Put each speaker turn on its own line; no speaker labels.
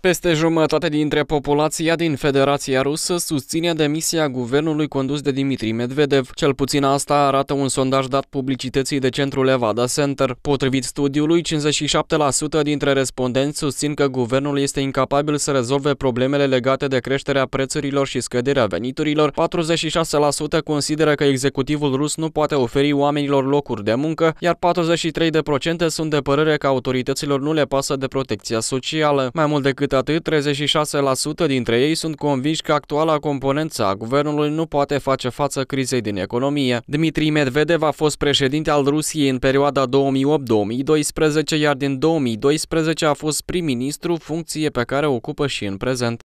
Peste jumătate dintre populația din Federația Rusă susține demisia guvernului condus de Dimitri Medvedev. Cel puțin asta arată un sondaj dat publicității de centrul Levada Center. Potrivit studiului, 57% dintre respondenți susțin că guvernul este incapabil să rezolve problemele legate de creșterea prețurilor și scăderea veniturilor, 46% consideră că executivul rus nu poate oferi oamenilor locuri de muncă, iar 43% sunt de părere că autorităților nu le pasă de protecția socială. Mai mult decât decât atât, 36% dintre ei sunt convinși că actuala componență a guvernului nu poate face față crizei din economie. Dmitri Medvedev a fost președinte al Rusiei în perioada 2008-2012, iar din 2012 a fost prim-ministru, funcție pe care o ocupă și în prezent.